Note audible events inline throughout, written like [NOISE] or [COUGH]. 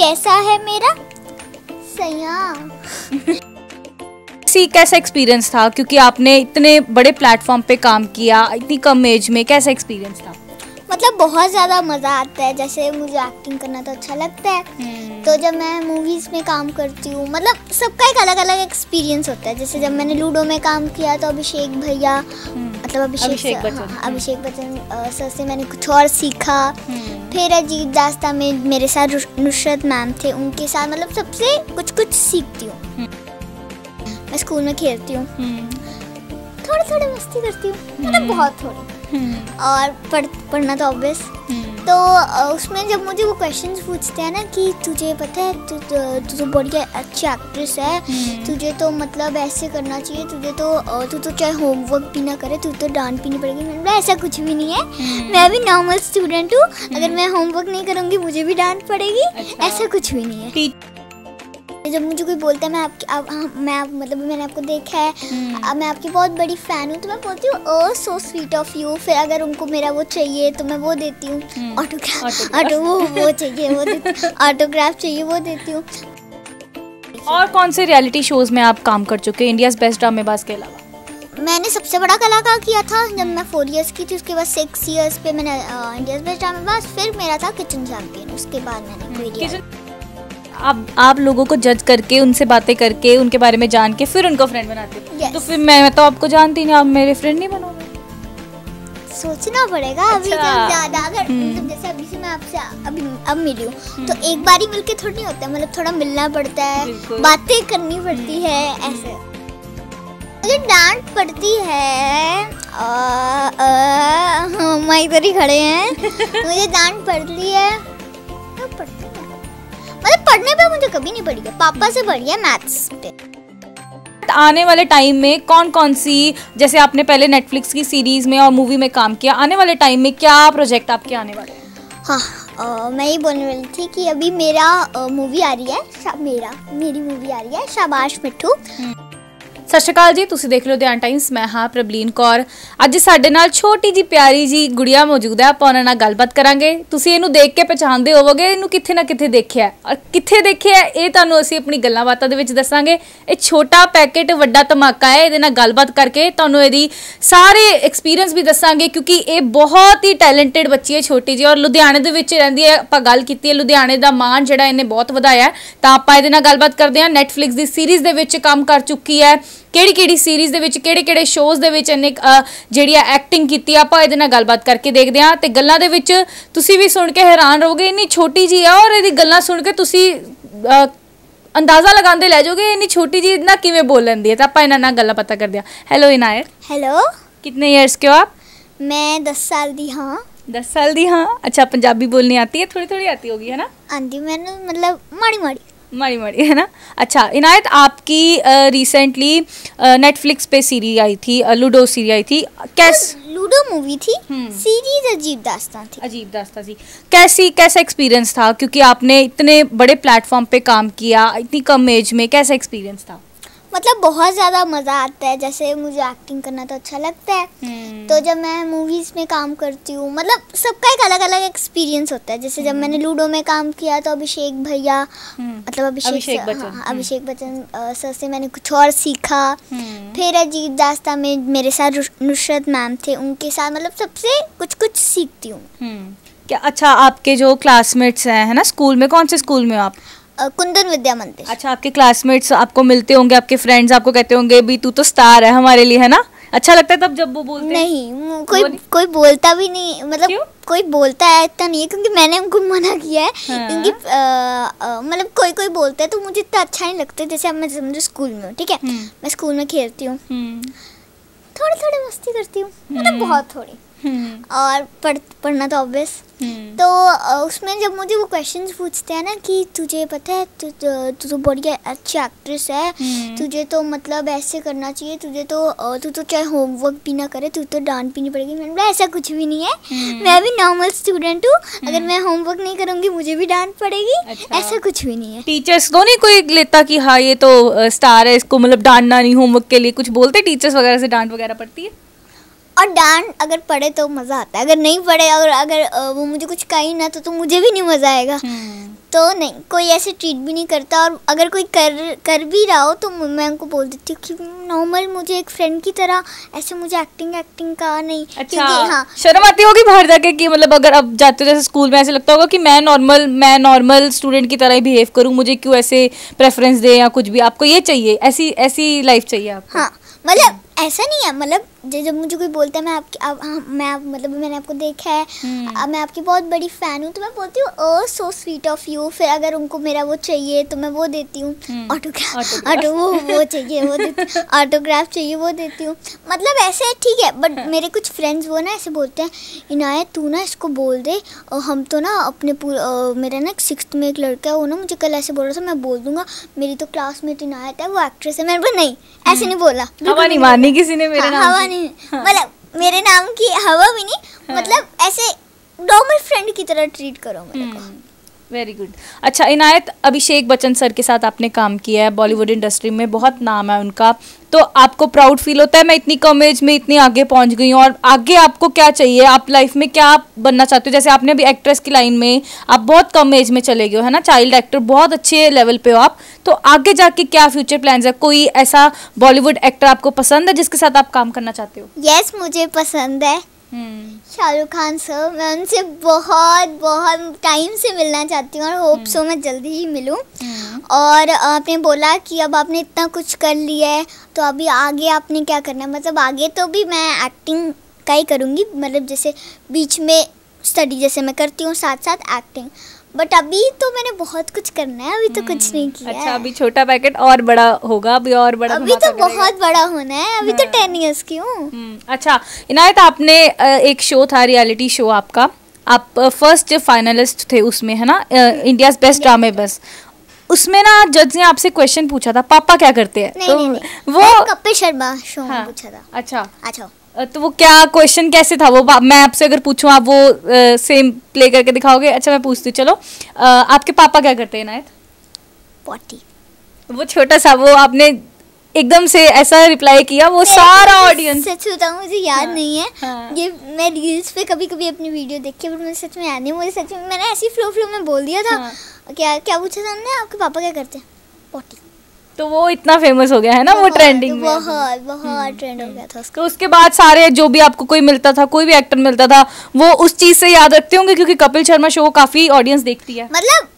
कैसा है मेरा सया [LAUGHS] सी कैसा एक्सपीरियंस था क्योंकि आपने इतने बड़े प्लेटफॉर्म पे काम किया इतनी कम एज में कैसा एक्सपीरियंस था मतलब बहुत ज़्यादा मज़ा आता है जैसे मुझे एक्टिंग करना तो अच्छा लगता है हम्म। तो जब मैं मूवीज़ में काम करती हूँ मतलब सबका एक अलग अलग एक्सपीरियंस होता है जैसे जब मैंने लूडो में काम किया तो अभिषेक भैया हम्म। मतलब अभिषेक अभिषेक बच्चन हाँ, हम्म। सर से मैंने कुछ और सीखा फिर अजीत दास्ता में मेरे साथ नुसरत मैम थे उनके साथ मतलब सबसे कुछ कुछ सीखती हूँ मैं स्कूल में खेलती हूँ थोड़ी थोड़ी मस्ती करती हूँ मतलब बहुत थोड़ी हम्म। और पढ़ पढ़ना तो ऑब्वियस हम्म। तो उसमें जब मुझे वो क्वेश्चंस पूछते हैं ना कि तुझे पता है तू तु तो बड़ी अच्छी एक्ट्रेस है हम्म। तुझे तो मतलब ऐसे करना चाहिए तुझे तो तू तो चाहे होमवर्क भी ना करे तू तो डांट भी नहीं पड़ेगी मैंने मतलब ऐसा कुछ भी नहीं है मैं भी नॉर्मल स्टूडेंट हूँ अगर मैं होमवर्क नहीं करूँगी मुझे भी डांट पड़ेगी अच्छा। ऐसा कुछ भी नहीं है जब मुझे कोई बोलता है मैं आपकी आप, हाँ, मैं आप, मतलब मैंने आपको देखा है हम्म। अब मैं आपकी बहुत बड़ी फ़ैन हूँ तो मैं बोलती हूँ oh so sweet of you फिर अगर उनको मेरा वो चाहिए तो मैं वो देती हूँ ऑटोग्राफ हम्म। ऑटो वो वो चाहिए वो ऑटोग्राफ [LAUGHS] चाहिए वो देती हूँ और कौन से रियलिटी शोज़ में आप काम कर चुके हैं इंडियाज़ बेस्ट ड्रामेबाज के अलावा मैंने सबसे बड़ा कलाकार किया था जब मैं फोर इयर्स की थी उसके बाद सिक्स इयर्स पे मैंने इंडियाज बेस्ट ड्रामेबाज फिर मेरा था किचन चैम्पियन उसके बाद मैंने हम्म। कोई आप आप लोगों को जज करके उनसे बातें करके उनके बारे में जान के फिर उनको फ्रेंड बनाते हो तो yes. तो फिर मैं तो आपको जानती नहीं आप मेरे फ्रेंड नहीं बनोगे सोचना पड़ेगा अच्छा। अभी ज्यादा अगर हम्म। मतलब जैसे अभी से मैं आपसे अभी अब मिली हूँ तो हम्म। एक बार ही मिलके थोड़ी नहीं होता है मतलब थोड़ा मिलना पड़ता है बातें करनी हम्म। पड़ती है ऐसे मुझे डांट पड़ती है हम इधर ही खड़े हैं [LAUGHS] मुझे डांट पड़ती है मतलब पढ़ने पे मुझे कभी नहीं पड़ी है पापा से पढ़ी है मैथ्स पे आने वाले टाइम में कौन कौन सी जैसे आपने पहले नेटफ्लिक्स की सीरीज में और मूवी में काम किया आने वाले टाइम में क्या प्रोजेक्ट आपके आने वाले हाँ आ, मैं ये बोलने वाली थी कि अभी मेरा मूवी आ रही है मेरा मेरी मूवी आ रही है शाबाश मिट्टू हम्म। ਸਤਿ ਸ਼੍ਰੀ ਅਕਾਲ ਜੀ ਤੁਸੀਂ ਦੇਖ ਲਓ ਹੋ ਧਿਆਨ ਟਾਈਮਸ ਮੈਂ ਹਾਂ ਪ੍ਰਬਲੀਨ ਕੌਰ ਅੱਜ ਸਾਡੇ ਨਾਲ ਛੋਟੀ ਜੀ ਪਿਆਰੀ ਜੀ ਗੁੜੀਆ ਮੌਜੂਦ ਹੈ ਆਪਾਂ ਉਹਨਾਂ ਨਾਲ ਗੱਲਬਾਤ ਕਰਾਂਗੇ ਤੁਸੀਂ ਇਹਨੂੰ ਦੇਖ ਕੇ ਪਛਾਣਦੇ ਹੋਵੋਗੇ ਇਹਨੂੰ ਕਿੱਥੇ ਨਾ ਕਿੱਥੇ ਦੇਖਿਆ ਔਰ ਕਿੱਥੇ ਦੇਖਿਆ ਇਹ ਤੁਹਾਨੂੰ ਅਸੀਂ ਆਪਣੀ ਗੱਲਾਂ ਬਾਤਾਂ ਦੇ ਵਿੱਚ ਦੱਸਾਂਗੇ ਇਹ ਛੋਟਾ ਪੈਕੇਟ ਵੱਡਾ ਧਮਾਕਾ ਹੈ ਇਹਦੇ ਨਾਲ ਗੱਲਬਾਤ ਕਰਕੇ ਤੁਹਾਨੂੰ ਇਹਦੀ ਸਾਰੇ ਐਕਸਪੀਰੀਅੰਸ ਵੀ ਦੱਸਾਂਗੇ ਕਿਉਂਕਿ ਇਹ ਬਹੁਤ ਹੀ ਟੈਲੈਂਟਡ ਬੱਚੀ ਹੈ ਛੋਟੀ ਜੀ ਔਰ ਲੁਧਿਆਣੇ ਦੇ ਵਿੱਚ ਰਹਿੰਦੀ ਹੈ ਆਪਾਂ ਗੱਲ ਕੀਤੀ ਹੈ ਲੁਧਿਆਣੇ ਦਾ ਮਾਣ ਜਿਹੜਾ ਇਹਨੇ ਬਹੁਤ ਵਧਾਇਆ ਤਾਂ ਆਪਾਂ ਇਹਦੇ ਨਾਲ ਗੱਲਬਾਤ ਕਰਦੇ ਹਾਂ ਨੈਟਫਲਿਕਸ ਦੀ ਸੀਰੀਜ਼ ਦੇ ਵਿੱਚ ਕੰਮ ਕਰ ਚੁੱਕੀ ਹੈ ਕਿਹੜੀ ਕਿਹੜੀ ਸੀਰੀਜ਼ ਦੇ ਵਿੱਚ ਕਿਹੜੇ ਕਿਹੜੇ ਸ਼ੋਜ਼ ਦੇ ਵਿੱਚ ਇਹਨੇ ਜਿਹੜੀ ਆ ਐਕਟਿੰਗ ਕੀਤੀ ਆ ਆਪਾਂ ਇਹਦੇ ਨਾਲ ਗੱਲਬਾਤ ਕਰਕੇ ਦੇਖਦੇ ਆ ਤੇ ਗੱਲਾਂ ਦੇ ਵਿੱਚ ਤੁਸੀਂ ਵੀ ਸੁਣ ਕੇ ਹੈਰਾਨ ਰਹੋਗੇ ਇੰਨੀ ਛੋਟੀ ਜੀ ਆ ਔਰ ਇਹਦੀ ਗੱਲਾਂ ਸੁਣ ਕੇ ਤੁਸੀਂ ਅੰਦਾਜ਼ਾ ਲਗਾਉਂਦੇ ਲੈ ਜਾਓਗੇ ਇੰਨੀ ਛੋਟੀ ਜੀ ਇਤਨਾ ਕਿਵੇਂ ਬੋਲ ਲੈਂਦੀ ਹੈ ਤਾਂ ਆਪਾਂ ਇਹਨਾਂ ਨਾਲ ਗੱਲਾਂ ਪਤਾ ਕਰਦੇ ਆ ਹੈਲੋ ਇਨਾਇਤ ਹੈਲੋ कितने ईयर्स के हो आप मैं दस साल दी हाँ दस साल दी हाँ अच्छा पंजाबी बोलनी आती है थोड़ी थोड़ी आती होगी है ना आंटी मैंने मतलब माड़ी माड़ी मरी मरी है ना अच्छा इनायत आपकी रिसेंटली नेटफ्लिक्स पे सीरीज आई थी लूडो सीरीज आई थी कैस लूडो मूवी थी सीरीज हम्म। अजीब दास्तान थी अजीब दास्तान थी कैसी कैसा एक्सपीरियंस था क्योंकि आपने इतने बड़े प्लेटफॉर्म पे काम किया इतनी कम एज में कैसा एक्सपीरियंस था मतलब बहुत ज़्यादा मज़ा आता है जैसे मुझे एक्टिंग करना तो अच्छा लगता है हम्म। तो जब मैं मूवीज़ में काम करती हूँ मतलब सबका एक अलग अलग एक्सपीरियंस होता है जैसे जब मैंने लूडो हम्म। में काम किया तो अभिषेक भैया हम्म। मतलब अभिषेक अभिषेक हाँ, बच्चन हाँ, सर से मैंने कुछ और सीखा फिर अजीत दास्ता में मेरे साथ नुसरत मैम थे उनके साथ मतलब सबसे कुछ कुछ सीखती हूँ क्या अच्छा आपके जो क्लासमेट्स हैं है ना स्कूल में कौन से स्कूल में आप कुंदन विद्या मंदिर अच्छा आपके क्लासमेट्स आपको मिलते होंगे आपके फ्रेंड्स आपको कहते होंगे भी तू तो स्टार है हमारे लिए है ना अच्छा लगता है तब जब वो बोलते नहीं कोई नहीं? कोई बोलता भी नहीं मतलब क्यों? कोई बोलता है इतना नहीं है क्योंकि मैंने उनको मना किया है हाँ। क्योंकि मतलब कोई कोई बोलता है तो मुझे इतना अच्छा नहीं लगता जैसे अब मैं समझो स्कूल में हूँ ठीक है हम्म। मैं स्कूल में खेलती हूँ थोड़ी हम्म। थोड़ी मस्ती करती हूँ मतलब हम्म। बहुत थोड़ी हम्म। और पढ़ पढ़ना तो ऑब्वियस हम्म। तो उसमें जब मुझे वो क्वेश्चन पूछते हैं ना कि तुझे पता है तू तु, तो बड़ी अच्छी एक्ट्रेस है हम्म। तुझे तो मतलब ऐसे करना चाहिए तुझे तो तू तो चाहे होमवर्क भी ना करे तू तो डांट भी नहीं पड़ेगी मैंने बोला ऐसा कुछ भी नहीं है मैं भी नॉर्मल स्टूडेंट हूँ अगर मैं होमवर्क नहीं करूँगी मुझे भी डांट पड़ेगी अच्छा। ऐसा कुछ भी नहीं है टीचर्स को नहीं कोई लेता कि हाँ ये तो स्टार है इसको मतलब डांटना नहीं होमवर्क के लिए कुछ बोलते टीचर्स वगैरह से डांट वगैरह पड़ती है और डांट अगर पढ़े तो मज़ा आता है अगर नहीं पढ़े और अगर वो मुझे कुछ कहीं ना तो, तो मुझे भी नहीं मज़ा आएगा हम्म। तो नहीं कोई ऐसे ट्रीट भी नहीं करता और अगर कोई कर कर भी रहा हो तो मैं उनको बोल देती हूँ कि नॉर्मल मुझे एक फ्रेंड की तरह ऐसे मुझे एक्टिंग एक्टिंग का नहीं अच्छा क्योंकि हाँ शर्म आती होगी बाहर जाके कि मतलब अगर अब जाते हो जैसे स्कूल में ऐसे लगता होगा कि मैं नॉर्मल मैं नॉर्मल स्टूडेंट की तरह ही बिहेव करूँ मुझे क्यों ऐसे प्रेफरेंस दे या कुछ भी आपको ये चाहिए ऐसी ऐसी लाइफ चाहिए आपको हाँ मतलब ऐसा नहीं है मतलब जब मुझे कोई बोलता है मैं आपकी आप, हाँ, मैं आप मतलब मैंने आपको देखा है हम्म। अब मैं आपकी बहुत बड़ी फ़ैन हूँ तो मैं बोलती हूँ oh so sweet of you फिर अगर उनको मेरा वो चाहिए तो मैं वो देती हूँ ऑटोग्राफ हम्म। ऑटो वो वो चाहिए वो देती ऑटोग्राफ [LAUGHS] चाहिए वो देती हूँ मतलब ऐसे ठीक है बट हाँ। मेरे कुछ फ्रेंड्स वो ना ऐसे बोलते हैं इनायत तू ना इसको बोल दे और हम तो ना अपने मेरा ना सिक्स में एक लड़का है वो ना मुझे कल ऐसे बोल रहा था मैं बोल दूंगा मेरी तो क्लासमेट इनायत है वो एक्ट्रेस है मैंने बोला नहीं ऐसे हम्म। नहीं बोला किसी ने मेरा हाँ, नहीं हाँ। मतलब मेरे नाम की हवा भी नहीं हाँ। मतलब ऐसे नॉर्मल फ्रेंड की तरह ट्रीट करो मेरे को हम्म। वेरी गुड अच्छा इनायत अभिषेक बच्चन सर के साथ आपने काम किया है बॉलीवुड इंडस्ट्री में बहुत नाम है उनका तो आपको प्राउड फील होता है मैं इतनी कम एज में इतनी आगे पहुंच गई हूँ और आगे आपको क्या चाहिए आप लाइफ में क्या आप बनना चाहते हो जैसे आपने अभी एक्ट्रेस की लाइन में आप बहुत कम एज में चले गए हो है ना चाइल्ड एक्टर बहुत अच्छे लेवल पे हो आप तो आगे जाके क्या फ्यूचर प्लान है कोई ऐसा बॉलीवुड एक्टर आपको पसंद है जिसके साथ आप काम करना चाहते हो यस yes, मुझे पसंद है शाहरुख खान सर मैं उनसे बहुत बहुत टाइम से मिलना चाहती हूँ और होप हम्म। सो मैं जल्दी ही मिलूँ हम्म। और आपने बोला कि अब आपने इतना कुछ कर लिया है तो अभी आगे आपने क्या करना है मतलब आगे तो भी मैं एक्टिंग का ही करूँगी मतलब जैसे बीच में स्टडी जैसे मैं करती हूँ साथ साथ एक्टिंग बट अभी तो मैंने बहुत कुछ करना है अभी तो कुछ हम्म, नहीं किया अच्छा अभी छोटा पैकेट और बड़ा होगा अभी और बड़ा अभी तो बहुत बड़ा होना है अभी तो टेन हम्म। ईयर्स की हूँ हम्म, अच्छा इनायत आपने एक शो था रियलिटी शो आपका आप फर्स्ट फाइनलिस्ट थे उसमें है ना इंडिया बेस्ट ड्रामे बस उसमें ना जज ने आपसे क्वेश्चन पूछा था पापा क्या करते हैं तो नहीं, नहीं, वो कपिल शर्मा शो हाँ, पूछा था अच्छा अच्छा तो वो क्या क्वेश्चन कैसे था वो मैं आपसे अगर पूछूं आप वो आ, सेम प्ले करके दिखाओगे अच्छा मैं पूछती चलो आ, आपके पापा क्या करते हैं नायत पॉटी वो छोटा सा वो आपने एकदम से ऐसा रिप्लाई किया वो सारा ऑडियंस सच बताऊँ मुझे याद हाँ, नहीं है हाँ. ये मैं रील्स पे कभी कभी अपनी वीडियो देखी है बट मुझे सच में याद नहीं मुझे सच में मैंने ऐसी फ्लो फ्लो में बोल दिया था हाँ. क्या क्या पूछा था हमने आपके पापा क्या करते हैं पॉटी तो वो इतना फेमस हो गया है ना वो ट्रेंडिंग बहुत बहुत ट्रेंड हो गया था उसका तो उसके बाद सारे जो भी आपको कोई मिलता था कोई भी एक्टर मिलता था वो उस चीज से याद रखते होंगे क्योंकि कपिल शर्मा शो काफी ऑडियंस देखती है मतलब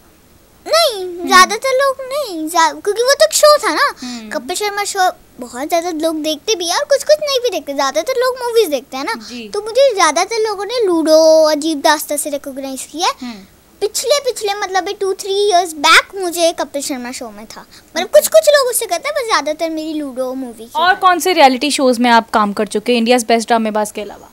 नहीं हम्म। ज्यादातर लोग नहीं क्योंकि वो तो शो था ना हम्म। कपिल शर्मा शो बहुत ज्यादा लोग देखते भी है और कुछ कुछ नहीं भी देखते ज्यादातर लोग मूवीज देखते हैं ना तो मुझे ज्यादातर लोगों ने लूडो अजीब दास्ता से रिकॉग्नाइज किया हम्म। पिछले पिछले मतलब टू थ्री इयर्स बैक मुझे कपिल शर्मा शो में था मतलब कुछ कुछ लोग उससे करते हैं बस ज़्यादातर मेरी लूडो मूवी और कौन से रियलिटी शोज़ में आप काम कर चुके हैं इंडिया बेस्ट ड्रामेबाज के अलावा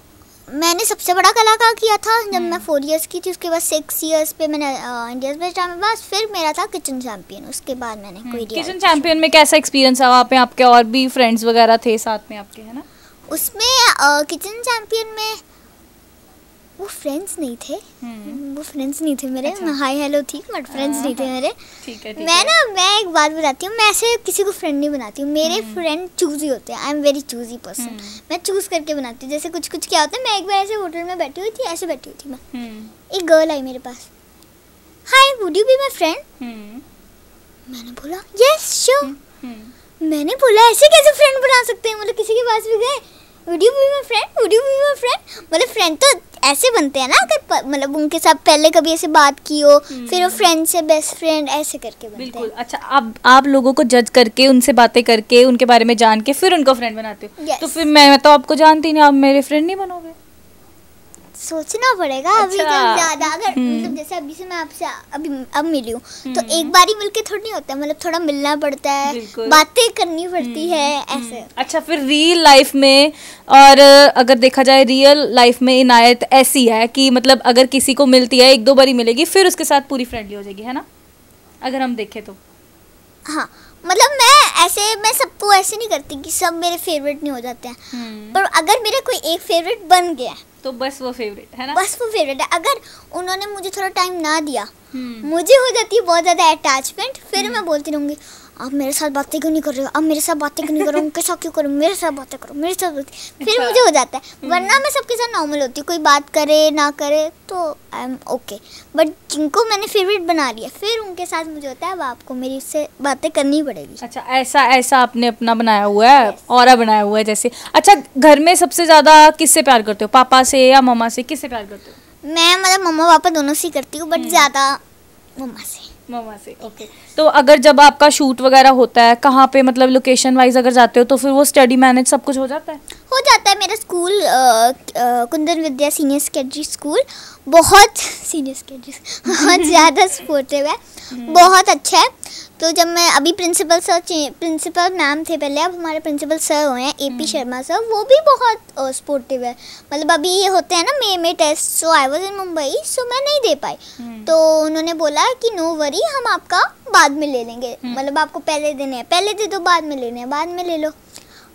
मैंने सबसे बड़ा कलाकार किया था जब मैं फोर हम्म। इयर्स की थी उसके बाद सिक्स इयर्स पे मैंने इंडिया बेस्ट ड्रामेबाज फिर मेरा था किचन चैंपियन उसके बाद मैंने हम्म। किचन चैंपियन में कैसा एक्सपीरियंस था वहाँ पे आपके और भी फ्रेंड्स वगैरह थे साथ में आपके है ना उसमें किचन चैंपियन में वो फ्रेंड्स नहीं थे हम्म। वो फ्रेंड्स नहीं थे मेरे अच्छा। हाय हेलो थी बट फ्रेंड्स नहीं थे हाँ, मेरे ठीक है, ठीक मैं ना मैं एक बात बताती हूँ मैं ऐसे किसी को फ्रेंड नहीं बनाती हूँ मेरे फ्रेंड हम्म। चूजी होते हैं I am very choosy person मैं चूज करके बनाती हूँ जैसे कुछ कुछ क्या होता है मैं एक बार ऐसे होटल में बैठी हुई थी ऐसे बैठी हुई थी मैं हम्म। एक गर्ल आई मेरे पास hi would you be my friend मैंने बोला यस शो मैंने बोला ऐसे कैसे फ्रेंड बना सकते हैं मतलब किसी के पास भी गए would you be my friend would you be my friend मतलब फ्रेंड तो ऐसे बनते हैं ना अगर मतलब उनके साथ पहले कभी ऐसे बात की हो हम्म। फिर वो फ्रेंड से बेस्ट फ्रेंड ऐसे करके बनते बिल्कुल हैं। अच्छा आप आप लोगों को जज करके उनसे बातें करके उनके बारे में जान के फिर उनको फ्रेंड बनाते हो तो फिर मैं तो आपको जानती नहीं आप मेरे फ्रेंड नहीं बनोगे सोचना पड़ेगा तो अच्छा। अभी जब ज्यादा अगर हम्म। मतलब जैसे अभी से मैं आपसे अभी अब मिली हूँ तो हम्म। एक बार ही मिलके थोड़ी नहीं होता मतलब थोड़ा मिलना पड़ता है बातें करनी पड़ती हम्म। है ऐसे अच्छा फिर रियल लाइफ में और अगर देखा जाए रियल लाइफ में इनायत ऐसी है कि मतलब अगर किसी को मिलती है एक दो बारी मिलेगी फिर उसके साथ पूरी फ्रेंडली हो जाएगी है ना अगर हम देखें तो हाँ मतलब मैं ऐसे मैं सबको ऐसे नहीं करती कि सब मेरे फेवरेट नहीं हो जाते हैं पर अगर मेरा कोई एक फेवरेट बन गया तो बस वो फेवरेट है ना बस वो फेवरेट है अगर उन्होंने मुझे थोड़ा टाइम ना दिया हम्म। मुझे हो जाती है बहुत ज़्यादा अटैचमेंट फिर हम्म। मैं बोलती रहूंगी आप मेरे साथ बातें क्यों नहीं कर रहे हो आप मेरे साथ बातें क्यों नहीं करो उनके साथ क्यों करो मेरे साथ बातें करो मेरे साथ [LAUGHS] फिर मुझे हो जाता है हम्म। वरना मैं सबके साथ नॉर्मल होती हूँ कोई बात करे ना करे तो आई एम ओके बट जिनको मैंने फेवरेट बना लिया फिर उनके साथ मुझे होता है अब आपको मेरी उससे बातें करनी पड़ेगी अच्छा ऐसा ऐसा आपने अपना बनाया हुआ है और बनाया हुआ है जैसे अच्छा घर में सबसे ज़्यादा किससे प्यार करते हो पापा से या ममा से किससे प्यार करते हो मैं मतलब मम्मा पापा दोनों से करती हूँ बट हम्म। ज़्यादा मम्मा से मामा से ओके तो अगर जब आपका शूट वगैरह होता है कहाँ पे मतलब लोकेशन वाइज अगर जाते हो तो फिर वो स्टडी मैनेज सब कुछ हो जाता है हो जाता है मेरा school Kundan Vidya senior secondary school बहुत सीनियर [LAUGHS] सेकेंडरी बहुत [LAUGHS] ज़्यादा सपोर्टिव है बहुत अच्छा है तो जब मैं अभी प्रिंसिपल सर प्रिंसिपल मैम थे पहले अब हमारे प्रिंसिपल सर हुए हैं ए पी शर्मा सर वो भी बहुत सपोर्टिव है मतलब अभी ये होते हैं ना मे में test so I was in Mumbai so मैं नहीं दे पाई हम्म। तो उन्होंने बोला कि नो वरी हम आपका बाद में ले लेंगे हम्म। मतलब आपको पहले देने हैं पहले दे दो बाद में लेने हैं बाद में ले लो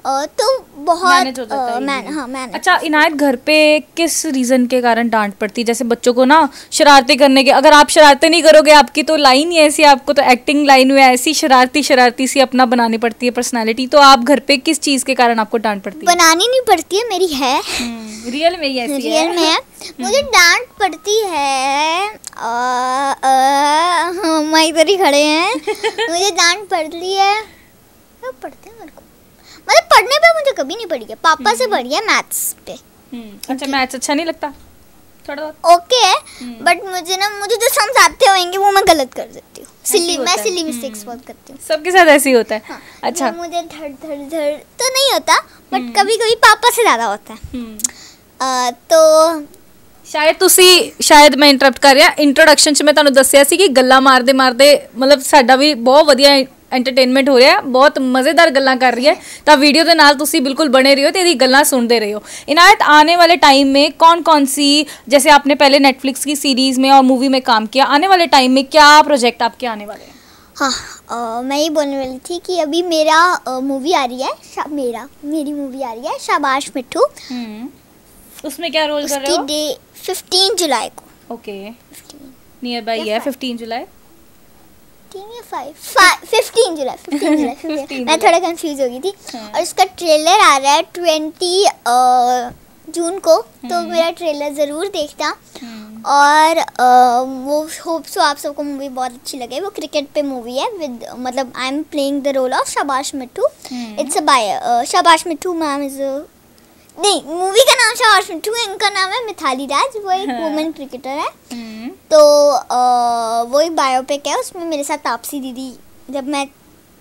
तो बहुत मैन हाँ मैन अच्छा इनायत घर पे किस रीज़न के कारण डांट पड़ती है जैसे बच्चों को ना शरारतें करने के अगर आप शरारतें नहीं करोगे आपकी तो लाइन ही ऐसी आपको तो एक्टिंग लाइन में ऐसी शरारती शरारती सी अपना बनानी पड़ती है पर्सनैलिटी तो आप घर पे किस चीज़ के कारण आपको डांट पड़ती है बनानी नहीं पड़ती है मेरी है रियल हम्म, में ही ऐसी रियल में है हम्म। मुझे डांट पड़ती है हम इधर ही खड़े हैं [LAUGHS] मुझे डांट पड़ती है पढ़ते हैं मेरे को मतलब पढ़ने पे मुझे कभी नहीं पढ़ी है पापा से हम्म। पढ़ी है मैथ्स पे हम्म, अच्छा मैथ्स अच्छा नहीं लगता थोड़ा ओके हम्म। बट मुझे ना मुझे जो सम्स आते होंगे वो मैं गलत कर देती हूँ सिली मैं सिली मिस्टेक्स बहुत करती हूँ सबके साथ ऐसे ही होता है हाँ, अच्छा मतलब मुझे धड़ धड़ धड़ तो नहीं होता बट कभी कभी पापा से ज़्यादा होता है तो ਸ਼ਾਇਦ ਤੁਸੀਂ ਸ਼ਾਇਦ ਮੈਂ ਇੰਟਰਪਟ ਕਰ ਰਿਹਾ ਇੰਟਰੋਡਕਸ਼ਨ ਚ ਮੈਂ ਤੁਹਾਨੂੰ ਦੱਸਿਆ ਸੀ ਕਿ ਗੱਲਾਂ ਮਾਰਦੇ ਮਾਰਦੇ ਮਤਲਬ ਸਾਡਾ ਵੀ ਬਹੁਤ ਵਧੀਆ एंटरटेनमेंट हो ਐਂਟਰਟੇਨਮੈਂਟ ਹੋ ਰਿਹਾ ਬਹੁਤ ਮਜ਼ੇਦਾਰ ਗੱਲਾਂ ਕਰ ਰਹੀ ਹੈ ਤਾਂ ਵੀਡੀਓ ਦੇ बिल्कुल बने रहे हो तो यदि ਇਹਦੀ सुनते रहे हो इनायत आने वाले टाइम में कौन कौन सी जैसे आपने पहले नेटफ्लिक्स की सीरीज में और मूवी में काम किया आने वाले टाइम में क्या प्रोजेक्ट आपके आने वाले हैं हाँ आ, मैं ये बोलने वाली थी कि अभी मेरा मूवी आ रही है मेरा मेरी मूवी आ रही है शाबाश मिट्टू हम्म। उसमें क्या रोल कर रहे हो? डे 15 जुलाई को ओके नियर बाई है फिफ्टीन जुलाई फोर्टीन या five fifteen July fifteen [LAUGHS] July 15 मैं थोड़ा कंफ्यूज हो गई थी हाँ। और इसका ट्रेलर आ रहा है ट्वेंटी जून को तो हाँ। मेरा ट्रेलर ज़रूर देखता हाँ। और आ, वो होप सो तो आप सबको मूवी बहुत अच्छी लगे वो क्रिकेट पे मूवी है विद मतलब I am playing the role of Shabaash Mithu it's a by Shabaash Mithu ma'am is नहीं मूवी का नाम शाबाश मिठू इनका नाम है मिथाली राज वो एक वुमेन [LAUGHS] क्रिकेटर है हम्म। तो आ, वो एक बायोपिक है उसमें मेरे साथ तापसी दीदी जब मैं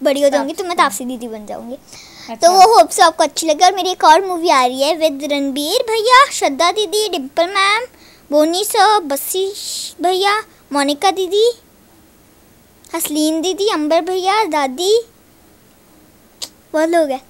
बड़ी हो जाऊंगी तो मैं तापसी दीदी बन जाऊंगी अच्छा। तो वो होप से आपको अच्छी लगे और मेरी एक और मूवी आ रही है विद रणबीर भैया श्रद्धा दीदी डिम्पल मैम बोनी सर बसी भैया मोनिका दीदी हसलीन दीदी अंबर भैया दादी बहुत लोग हैं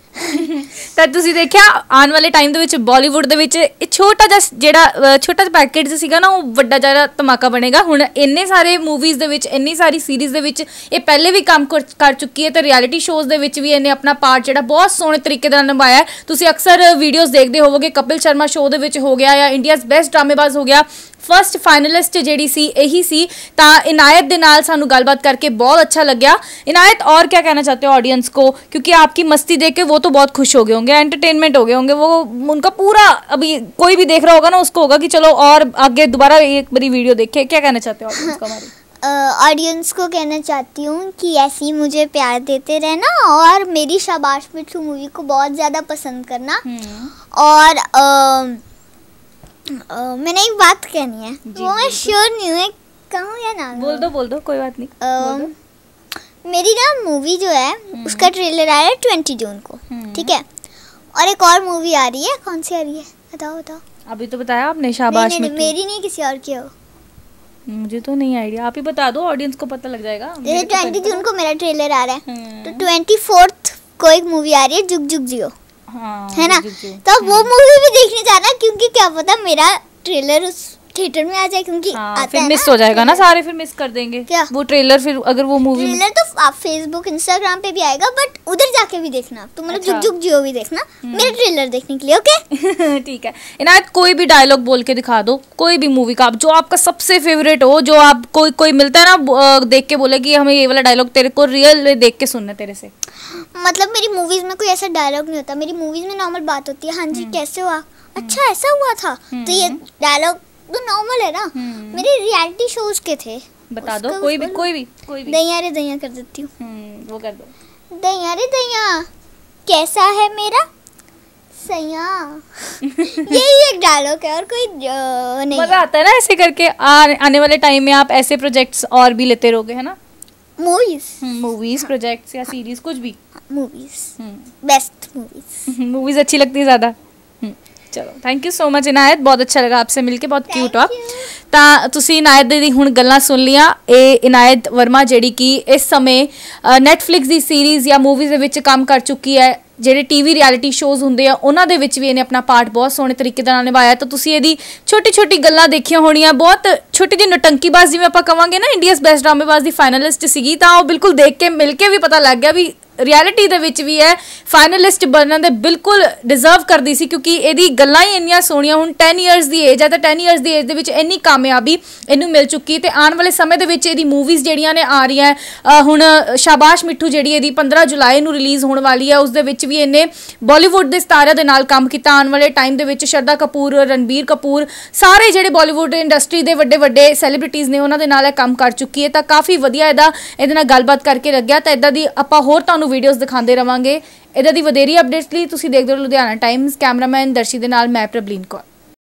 ਤਾਂ ਤੁਸੀਂ ਦੇਖਿਆ ਆਉਣ ਵਾਲੇ ਟਾਈਮ ਦੇ ਵਿੱਚ ਬਾਲੀਵੁੱਡ ਦੇ ਵਿੱਚ ਇਹ ਛੋਟਾ ਜਿਹਾ ਜਿਹੜਾ ਛੋਟਾ ਜਿਹਾ ਪੈਕੇਟ ਸੀਗਾ ਨਾ ਉਹ ਵੱਡਾ ਜਿਹਾ ਧਮਾਕਾ ਬਣੇਗਾ ਹੁਣ ਇੰਨੇ ਸਾਰੇ ਮੂਵੀਜ਼ ਦੇ ਵਿੱਚ ਇੰਨੀ ਸਾਰੀ ਸੀਰੀਜ਼ ਦੇ ਵਿੱਚ ਇਹ ਪਹਿਲੇ ਵੀ ਕੰਮ ਕਰ ਚੁੱਕੀ ਹੈ ਤੇ ਰਿਐਲਿਟੀ ਸ਼ੋਜ਼ ਦੇ ਵਿੱਚ ਵੀ ਇਹਨੇ ਆਪਣਾ ਪਾਰਟ ਜਿਹੜਾ ਬਹੁਤ ਸੋਹਣੇ ਤਰੀਕੇ ਨਾਲ ਨਿਭਾਇਆ ਹੈ ਤੁਸੀਂ ਅਕਸਰ ਵੀਡੀਓਜ਼ ਦੇਖਦੇ ਹੋਵੋਗੇ ਕਪਿਲ ਸ਼ਰਮਾ ਸ਼ੋਅ ਦੇ ਵਿੱਚ ਹੋ ਗਿਆ ਜਾਂ ਇੰਡੀਆਜ਼ ਬੈਸਟ ਡਰਾਮੇਬਾਜ਼ ਹੋ ਗਿਆ फस्ट फाइनलिस्ट जी सी यही सी ਤਾਂ ਇਨਾਇਤ ਦੇ ਨਾਲ ਸਾਨੂੰ ਗੱਲਬਾਤ ਕਰਕੇ ਬਹੁਤ अच्छा लग्या इनायत और क्या कहना चाहते हो ऑडियंस को क्योंकि आपकी मस्ती देख के वो तो बहुत खुश हो गए होंगे एंटरटेनमेंट हो गए होंगे वो उनका पूरा अभी कोई भी देख रहा होगा ना उसको होगा कि चलो और आगे दोबारा एक बड़ी वीडियो देखे क्या कहना चाहते हो ऑडियंस को ऑडियंस को कहना चाहती हूँ कि ऐसे ही मुझे प्यार देते रहना और मेरी शाबाश मिठू मूवी को बहुत ज़्यादा पसंद करना और आ, uh, मैंने एक बात कहनी है वो मैं श्योर नहीं हूँ कहूँ या ना बोल दो बोल दो कोई बात नहीं uh, दो। मेरी ना मूवी जो है हम्म। उसका ट्रेलर आया है ट्वेंटी जून को हम्म। ठीक है और एक और मूवी आ रही है कौन सी आ रही है बताओ बताओ अभी तो बताया आपने शाबाश नहीं, नहीं, नहीं, मेरी नहीं किसी और की हो मुझे तो नहीं आइडिया आप ही बता दो ऑडियंस को पता लग जाएगा ट्वेंटी तो जून को मेरा ट्रेलर आ रहा है तो ट्वेंटी हम्म। फोर्थ को एक मूवी आ रही है जुग जुग जियो हाँ, है ना तो वो मूवी हाँ। भी देखने जाना क्योंकि क्या पता मेरा ट्रेलर उस थिएटर में आ जाए क्योंकि हाँ, फिर मिस हो जाएगा ना सारे फिर मिस कर देंगे क्या वो ट्रेलर फिर अगर वो मूवी ट्रेलर तो आप फेसबुक इंस्टाग्राम पे भी आएगा बट उधर जाके भी देखना तो मतलब अच्छा। झुक जियो भी देखना हम्म। मेरा ट्रेलर देखने के लिए ओके [LAUGHS] ठीक है इनायत कोई भी डायलॉग बोल के दिखा दो कोई भी मूवी का जो आपका सबसे फेवरेट हो जो आप कोई कोई मिलता है ना देख के बोले की हमें ये वाला डायलॉग तेरे को रियल देख के सुनना तेरे से मतलब मेरी मूवीज में कोई ऐसा डायलॉग नहीं होता मेरी मूवीज में नॉर्मल बात होती है हाँ जी हम्म। कैसे हुआ हम्म। अच्छा ऐसा हुआ था तो ये डायलॉग तो नॉर्मल है ना हम्म। मेरे रियलिटी शोज के थे बता दो कोई भी कोई भी कोई भी दैया रे दैया कर देती हूँ हम्म, वो कर दो दैया रे दैया कैसा है मेरा सया [LAUGHS] यही एक डायलॉग है और कोई नहीं मजा आता है ना ऐसे करके आ, आने वाले टाइम में आप ऐसे प्रोजेक्ट्स और भी लेते रहोगे है ना मूवीज मूवीज प्रोजेक्ट्स या सीरीज कुछ भी मूवीज बेस्ट मूवीज मूवीज अच्छी लगती है ज्यादा हम्म। ਚਲੋ thank you so much Inayat ਬਹੁਤ ਅੱਛਾ ਲੱਗਾ ਆਪਸੇ ਮਿਲ ਕੇ ਬਹੁਤ ਕਿਊਟ ਆ ਤਾਂ ਤੁਸੀਂ ਇਨਾਇਤ ਦੀ ਹੁਣ ਗੱਲਾਂ ਸੁਣ ਲੀਆਂ ਇਹ ਇਨਾਇਤ ਵਰਮਾ ਜਿਹੜੀ ਕਿ ਇਸ ਸਮੇਂ ਨੈਟਫਲਿਕਸ ਦੀ ਸੀਰੀਜ਼ ਜਾਂ ਮੂਵੀਜ਼ ਦੇ ਵਿੱਚ ਕੰਮ ਕਰ ਚੁੱਕੀ ਹੈ ਜਿਹੜੇ ਟੀਵੀ ਰਿਐਲਿਟੀ ਸ਼ੋਜ਼ ਹੁੰਦੇ ਆ ਉਹਨਾਂ ਦੇ ਵਿੱਚ ਵੀ ਇਹਨੇ ਆਪਣਾ ਪਾਰਟ ਬਹੁਤ ਸੋਹਣੇ ਤਰੀਕੇ ਨਾਲ ਨਿਭਾਇਆ ਤਾਂ ਤੁਸੀਂ ਇਹਦੀ ਛੋਟੀ ਛੋਟੀ ਗੱਲਾਂ ਦੇਖੀਆਂ ਹੋਣੀਆਂ ਬਹੁਤ ਛੋਟੀ ਜਿਹੀ ਨਟੰਕੀਬਾਜ਼ ਜਿਵੇਂ ਆਪਾਂ ਕਵਾਂਗੇ ਨਾ ਇੰਡੀਆਸ ਬੈਸਟ ਡਰਾਮੇਬਾਜ਼ ਦੀ ਫਾਈਨਲਿਸਟ ਸੀਗੀ ਤਾਂ ਉਹ ਬਿਲਕੁਲ ਦੇਖ ਕੇ ਮਿਲ ਕੇ ਵੀ ਪਤਾ ਲੱਗ ਗਿਆ ਵੀ ਰਿਐਲਿਟੀ ਦੇ ਵਿੱਚ ਵੀ ਹੈ ਫਾਈਨਲਿਸਟ ਬਣਨ ਦੇ ਬਿਲਕੁਲ ਡਿਜ਼ਰਵ ਕਰਦੀ ਸੀ ਕਿਉਂਕਿ ਇਹਦੀ ਗੱਲਾਂ ਹੀ ਇੰਨੀਆਂ ਸੋਹਣੀਆਂ ਹੁਣ 10 ਇਅਰਸ ਦੀ ਏਜ ਹੈ ਤਾਂ 10 ਇਅਰਸ ਦੀ ਏਜ ਦੇ ਵਿੱਚ ਇੰਨੀ ਕਾਮਯਾਬੀ ਇਹਨੂੰ ਮਿਲ ਚੁੱਕੀ ਤੇ ਆਉਣ ਵਾਲੇ ਸਮੇਂ ਦੇ ਵਿੱਚ ਇਹਦੀ ਮੂਵੀਜ਼ ਜਿਹੜੀਆਂ ਨੇ ਆ ਰਹੀਆਂ ਹੁਣ ਸ਼ਾਬਾਸ਼ ਮਿੱਠੂ ਜਿਹੜੀ ਇਹਦੀ 15 ਜੁਲਾਈ ਨੂੰ ਰਿਲੀਜ਼ ਹੋਣ ਵਾਲੀ ਹੈ ਉਸ ਦੇ ਵਿੱਚ ਵੀ ਇਹਨੇ ਬਾਲੀਵੁੱਡ ਦੇ ਸਟਾਰਾਂ ਦੇ ਨਾਲ ਕੰਮ ਕੀਤਾ ਆਉਣ ਵਾਲੇ ਟਾਈਮ ਦੇ ਵਿੱਚ ਸ਼ਰਦਾ ਕਪੂਰ ਰਣਬੀਰ ਕਪੂਰ ਸਾਰੇ ਜਿਹੜੇ ਬਾਲੀਵੁੱਡ ਇੰਡਸਟਰੀ ਦੇ ਵੱਡੇ ਵੱਡੇ ਸੈਲੀਬ੍ਰਿਟੀਜ਼ ਨੇ ਉਹਨਾਂ ਦੇ ਨਾਲ ਇਹ ਕੰਮ ਕਰ ਚੁੱਕੀ ਹੈ ਤਾਂ ਕਾਫੀ ਵਧੀਆ ਇਹਦਾ ਇਹਦੇ ਨਾਲ ਗੱਲਬਾਤ ਕਰਕੇ ਲੱਗਿਆ ਤਾਂ ਇਦਾਂ ਦੀ ਆਪਾਂ ਹੋਰ ਤੁਹਾਨੂੰ ਤੁਹਾਨੂੰ ਵੀਡੀਓਜ਼ ਦਿਖਾਉਂਦੇ ਰਵਾਂਗੇ ਇਦਾਂ ਦੀ ਵਧੇਰੀ ਅਪਡੇਟਸ ਲਈ ਤੁਸੀਂ ਦੇਖਦੇ ਰਹੋ ਲੁਧਿਆਣਾ ਟਾਈਮਸ ਕੈਮਰਾਮੈਨ ਦਰਸ਼ੀ ਦੇ ਨਾਲ ਮੈਂ ਪ੍ਰਬਲੀਨ ਕੌਰ